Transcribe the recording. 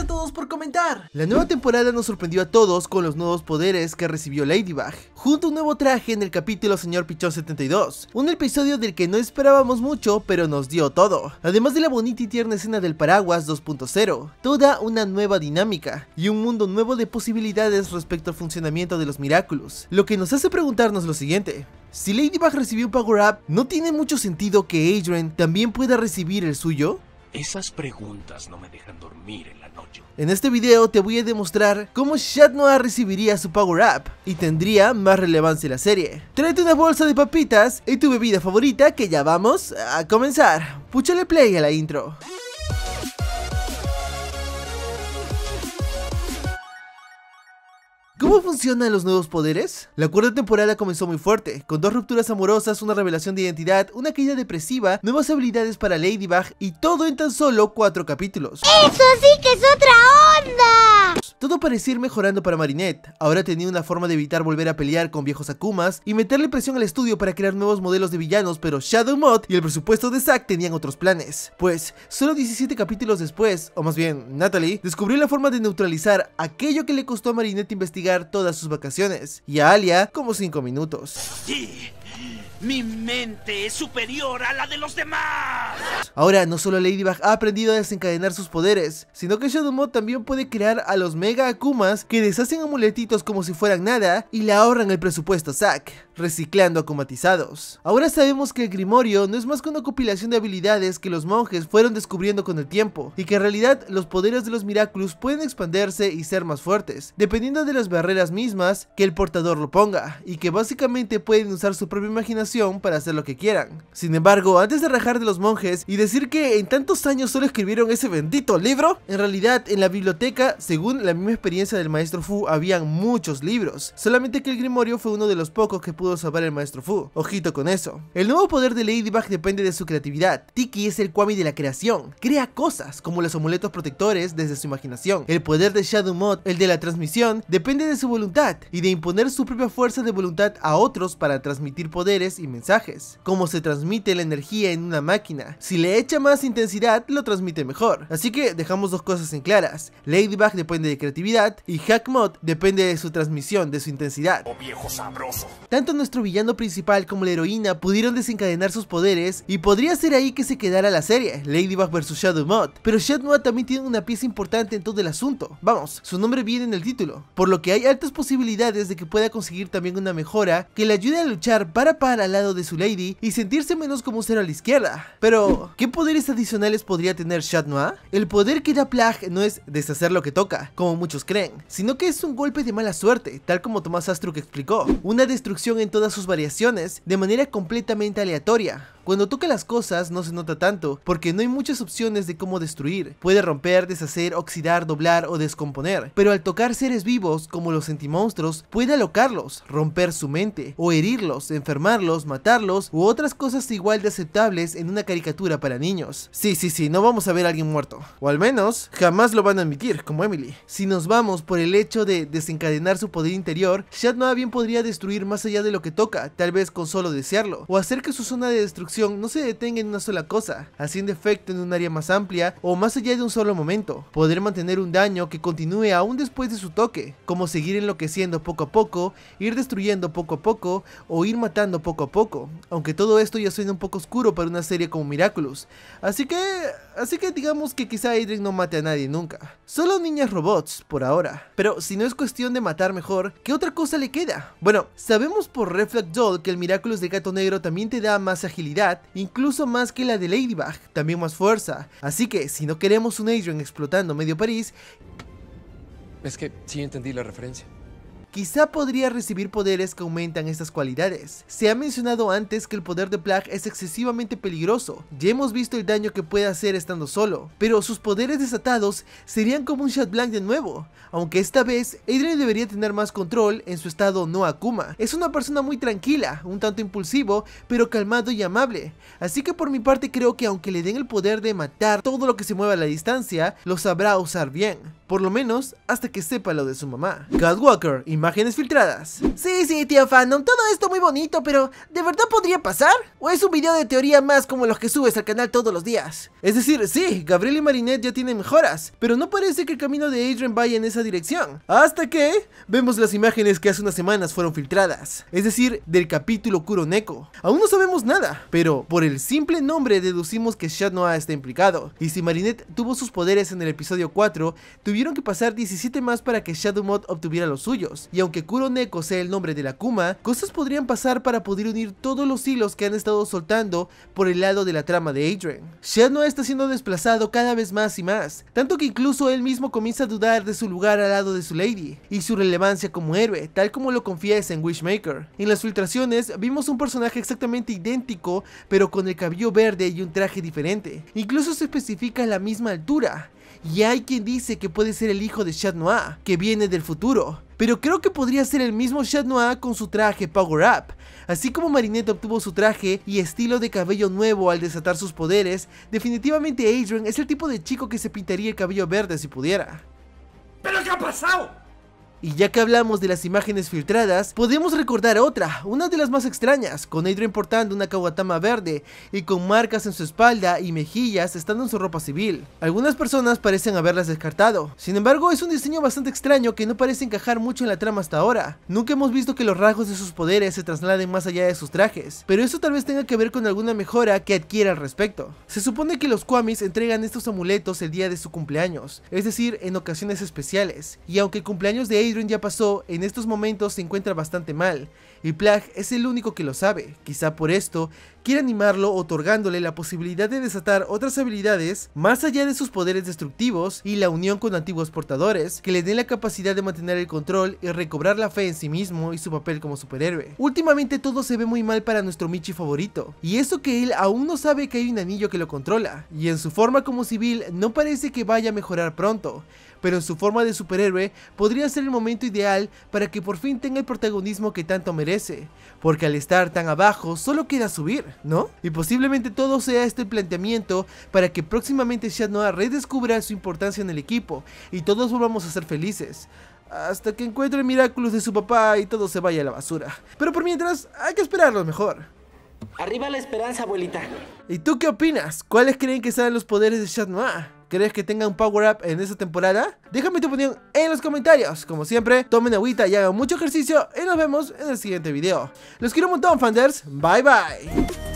a todos por comentar. La nueva temporada nos sorprendió a todos con los nuevos poderes que recibió Ladybug, junto a un nuevo traje en el capítulo Señor Pichón 72, un episodio del que no esperábamos mucho pero nos dio todo, además de la bonita y tierna escena del paraguas 2.0, toda una nueva dinámica y un mundo nuevo de posibilidades respecto al funcionamiento de los Miraculous, lo que nos hace preguntarnos lo siguiente, si Ladybug recibió un power-up, ¿no tiene mucho sentido que Adrian también pueda recibir el suyo? Esas preguntas no me dejan dormir en la noche. En este video te voy a demostrar cómo Chat Noir recibiría su power up y tendría más relevancia en la serie. Tráete una bolsa de papitas y tu bebida favorita que ya vamos a comenzar. Púchale play a la intro. ¿Cómo funcionan los nuevos poderes? La cuarta temporada comenzó muy fuerte, con dos rupturas amorosas, una revelación de identidad, una caída depresiva, nuevas habilidades para Ladybug y todo en tan solo cuatro capítulos. ¡Eso sí que es otra onda! Todo parecía ir mejorando para Marinette, ahora tenía una forma de evitar volver a pelear con viejos Akumas y meterle presión al estudio para crear nuevos modelos de villanos, pero Shadow Mod y el presupuesto de Zack tenían otros planes. Pues, solo 17 capítulos después, o más bien, Natalie, descubrió la forma de neutralizar aquello que le costó a Marinette investigar todas sus vacaciones, y a Alia como 5 minutos. mi mente es superior a la de los demás. Ahora, no solo Ladybug ha aprendido a desencadenar sus poderes, sino que Shadow también puede crear a los Mega Akumas que deshacen amuletitos como si fueran nada y le ahorran el presupuesto sac Zack, reciclando acumatizados. Ahora sabemos que el Grimorio no es más que una compilación de habilidades que los monjes fueron descubriendo con el tiempo, y que en realidad los poderes de los Miraculous pueden expandirse y ser más fuertes, dependiendo de las barreras mismas que el portador lo ponga, y que básicamente pueden usar su propia imaginación para hacer lo que quieran. Sin embargo, antes de rajar de los monjes y de decir que en tantos años solo escribieron ese bendito libro? En realidad, en la biblioteca, según la misma experiencia del maestro Fu, habían muchos libros. Solamente que el Grimorio fue uno de los pocos que pudo salvar el maestro Fu. Ojito con eso. El nuevo poder de Ladybug depende de su creatividad. Tiki es el Kwami de la creación. Crea cosas, como los amuletos protectores, desde su imaginación. El poder de Shadow Mod, el de la transmisión, depende de su voluntad y de imponer su propia fuerza de voluntad a otros para transmitir poderes y mensajes. Como se transmite la energía en una máquina. Si lees echa más intensidad, lo transmite mejor. Así que dejamos dos cosas en claras. Ladybug depende de creatividad y Mod depende de su transmisión, de su intensidad. Oh, viejo sabroso. Tanto nuestro villano principal como la heroína pudieron desencadenar sus poderes y podría ser ahí que se quedara la serie, Ladybug vs Shadow Mod. Pero Shadow Mod también tiene una pieza importante en todo el asunto. Vamos, su nombre viene en el título, por lo que hay altas posibilidades de que pueda conseguir también una mejora que le ayude a luchar para para al lado de su lady y sentirse menos como un cero a la izquierda. Pero, ¿Qué poderes adicionales podría tener Chat Noir? El poder que da Plague no es deshacer lo que toca, como muchos creen, sino que es un golpe de mala suerte, tal como Tomás Astruc explicó, una destrucción en todas sus variaciones, de manera completamente aleatoria, cuando toca las cosas no se nota tanto, porque no hay muchas opciones de cómo destruir. Puede romper, deshacer, oxidar, doblar o descomponer, pero al tocar seres vivos como los antimonstruos, puede alocarlos, romper su mente, o herirlos, enfermarlos, matarlos u otras cosas igual de aceptables en una caricatura para niños. Sí, sí, sí, no vamos a ver a alguien muerto, o al menos jamás lo van a admitir, como Emily. Si nos vamos por el hecho de desencadenar su poder interior, Shad bien podría destruir más allá de lo que toca, tal vez con solo desearlo, o hacer que su zona de destrucción no se detenga en una sola cosa, haciendo efecto en un área más amplia o más allá de un solo momento. Poder mantener un daño que continúe aún después de su toque, como seguir enloqueciendo poco a poco, ir destruyendo poco a poco o ir matando poco a poco, aunque todo esto ya suena un poco oscuro para una serie como Miraculous. Así que, así que digamos que quizá Adrian no mate a nadie nunca. Solo niñas robots, por ahora. Pero si no es cuestión de matar mejor, ¿qué otra cosa le queda? Bueno, sabemos por Reflect Doll que el Miraculous de Gato Negro también te da más agilidad incluso más que la de Ladybug, también más fuerza. Así que si no queremos un Adrian explotando medio París... Es que sí entendí la referencia quizá podría recibir poderes que aumentan estas cualidades. Se ha mencionado antes que el poder de Plague es excesivamente peligroso, ya hemos visto el daño que puede hacer estando solo, pero sus poderes desatados serían como un Shad Blank de nuevo, aunque esta vez Adrian debería tener más control en su estado no Akuma. Es una persona muy tranquila, un tanto impulsivo, pero calmado y amable, así que por mi parte creo que aunque le den el poder de matar todo lo que se mueva a la distancia, lo sabrá usar bien por lo menos hasta que sepa lo de su mamá. Walker, imágenes filtradas. Sí, sí, tía Fandom, todo esto muy bonito, pero ¿de verdad podría pasar? ¿O es un video de teoría más como los que subes al canal todos los días? Es decir, sí, Gabriel y Marinette ya tienen mejoras, pero no parece que el camino de Adrian vaya en esa dirección. Hasta que vemos las imágenes que hace unas semanas fueron filtradas, es decir, del capítulo Kuroneko. Aún no sabemos nada, pero por el simple nombre deducimos que Shad Noah está implicado, y si Marinette tuvo sus poderes en el episodio 4, tuvieron tuvieron que pasar 17 más para que Shadow Mod obtuviera los suyos, y aunque Kuro Neko sea el nombre de la Kuma, cosas podrían pasar para poder unir todos los hilos que han estado soltando por el lado de la trama de Adrian. Shadow está siendo desplazado cada vez más y más, tanto que incluso él mismo comienza a dudar de su lugar al lado de su Lady, y su relevancia como héroe, tal como lo confiesa en Wishmaker. En las filtraciones vimos un personaje exactamente idéntico, pero con el cabello verde y un traje diferente. Incluso se especifica la misma altura, y hay quien dice que puede ser el hijo de Chat Noir, que viene del futuro. Pero creo que podría ser el mismo Chat Noir con su traje Power Up. Así como Marinette obtuvo su traje y estilo de cabello nuevo al desatar sus poderes, definitivamente Adrian es el tipo de chico que se pintaría el cabello verde si pudiera. ¿Pero qué ha pasado? Y ya que hablamos de las imágenes filtradas, podemos recordar otra, una de las más extrañas, con Adrian portando una kawatama verde y con marcas en su espalda y mejillas estando en su ropa civil. Algunas personas parecen haberlas descartado, sin embargo es un diseño bastante extraño que no parece encajar mucho en la trama hasta ahora. Nunca hemos visto que los rasgos de sus poderes se trasladen más allá de sus trajes, pero eso tal vez tenga que ver con alguna mejora que adquiera al respecto. Se supone que los Kwamis entregan estos amuletos el día de su cumpleaños, es decir, en ocasiones especiales, y aunque el cumpleaños de Adrian ya pasó, en estos momentos se encuentra bastante mal, y Plague es el único que lo sabe. Quizá por esto, quiere animarlo otorgándole la posibilidad de desatar otras habilidades más allá de sus poderes destructivos y la unión con antiguos portadores, que le den la capacidad de mantener el control y recobrar la fe en sí mismo y su papel como superhéroe. Últimamente todo se ve muy mal para nuestro Michi favorito, y eso que él aún no sabe que hay un anillo que lo controla, y en su forma como civil no parece que vaya a mejorar pronto, pero en su forma de superhéroe podría ser el momento ideal para que por fin tenga el protagonismo que tanto merece, porque al estar tan abajo solo queda subir, ¿no? Y posiblemente todo sea este planteamiento para que próximamente Chat Noir redescubra su importancia en el equipo y todos volvamos a ser felices hasta que encuentre Miraculous de su papá y todo se vaya a la basura. Pero por mientras, hay que esperarlo mejor. Arriba la esperanza, abuelita. ¿Y tú qué opinas? ¿Cuáles creen que serán los poderes de Chat Noah? ¿Crees que tenga un power up en esta temporada? Déjame tu opinión en los comentarios. Como siempre, tomen agüita y hagan mucho ejercicio y nos vemos en el siguiente video. Los quiero un montón, Fanders. Bye bye.